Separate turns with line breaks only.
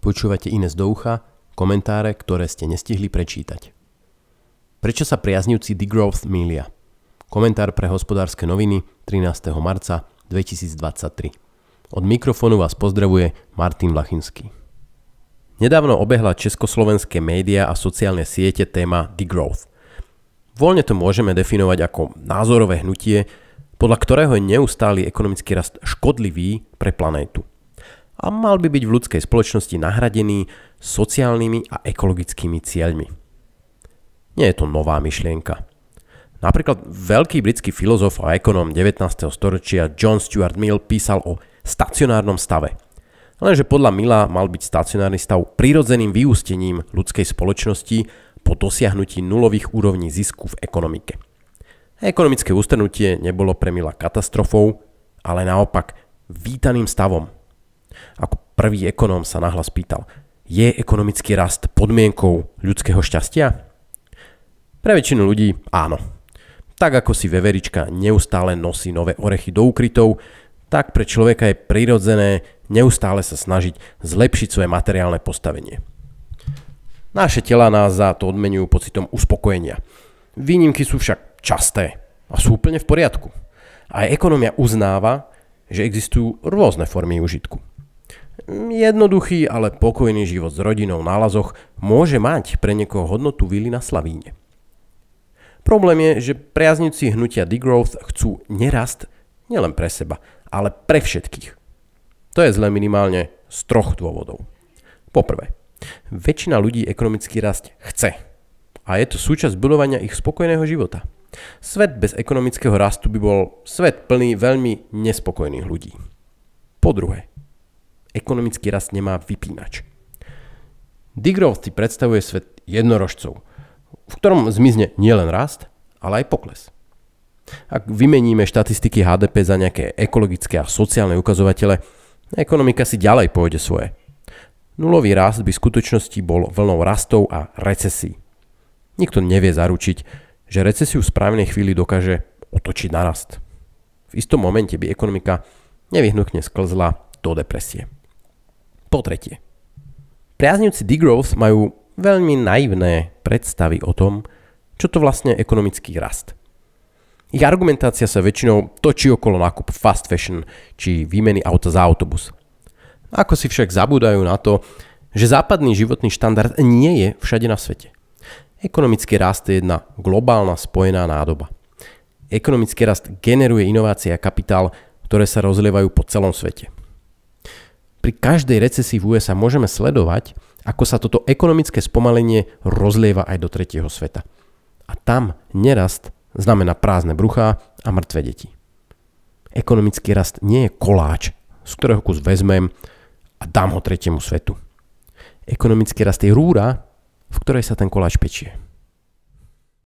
Počúvate iné z doucha, komentáre, ktoré ste nestihli prečítať. Prečo sa priaznivci Degrowth mília. Komentár pre hospodárske noviny 13. marca 2023. Od mikrofónu vás pozdravuje Martin Lachinský. Nedávno obehla československé médiá a sociálne siete téma Degrowth. Voľne to môžeme definovať ako názorové hnutie, podľa ktorého je neustály ekonomický rast škodlivý pre planétu a mal by byť v ľudskej spoločnosti nahradený sociálnymi a ekologickými cieľmi. Nie je to nová myšlienka. Napríklad veľký britský filozof a ekonom 19. storočia John Stuart Mill písal o stacionárnom stave. Lenže podľa Milla mal byť stacionárny stav prirodzeným vyústením ľudskej spoločnosti po dosiahnutí nulových úrovní zisku v ekonomike. Ekonomické ústrnutie nebolo pre Mila katastrofou, ale naopak vítaným stavom, ako prvý ekonóm sa nahlas pýtal, je ekonomický rast podmienkou ľudského šťastia? Pre väčšinu ľudí áno. Tak ako si veverička neustále nosí nové orechy do ukrytov, tak pre človeka je prirodzené neustále sa snažiť zlepšiť svoje materiálne postavenie. Naše tela nás za to odmenujú pocitom uspokojenia. Výnimky sú však časté a sú úplne v poriadku. Aj ekonomia uznáva, že existujú rôzne formy užitku. Mm, jednoduchý, ale pokojný život s rodinou na lazoch môže mať pre niekoho hodnotu vily na Slavíne. Problém je, že priaznici hnutia Degrowth chcú nerast nielen pre seba, ale pre všetkých. To je zle minimálne z troch dôvodov. Poprvé, väčšina ľudí ekonomický rast chce a je to súčasť budovania ich spokojného života. Svet bez ekonomického rastu by bol svet plný veľmi nespokojných ľudí. Po druhé, ekonomický rast nemá vypínač. Degrowth si predstavuje svet jednorožcov, v ktorom zmizne nielen rast, ale aj pokles. Ak vymeníme štatistiky HDP za nejaké ekologické a sociálne ukazovatele, ekonomika si ďalej pôjde svoje. Nulový rast by v skutočnosti bol vlnou rastov a recesí. Nikto nevie zaručiť, že recesiu v správnej chvíli dokáže otočiť na rast. V istom momente by ekonomika nevyhnutne sklzla do depresie. Po tretie, priaznivci degrowth majú veľmi naivné predstavy o tom, čo to vlastne ekonomický rast. Ich argumentácia sa väčšinou točí okolo nákup fast fashion či výmeny auta za autobus. Ako si však zabúdajú na to, že západný životný štandard nie je všade na svete. Ekonomický rast je jedna globálna spojená nádoba. Ekonomický rast generuje inovácie a kapitál, ktoré sa rozlievajú po celom svete. Pri každej recesii v USA môžeme sledovať, ako sa toto ekonomické spomalenie rozlieva aj do tretieho sveta. A tam nerast znamená prázdne bruchá a mŕtve deti. Ekonomický rast nie je koláč, z ktorého kus vezmem a dám ho tretiemu svetu. Ekonomický rast je rúra, v ktorej sa ten koláč pečie.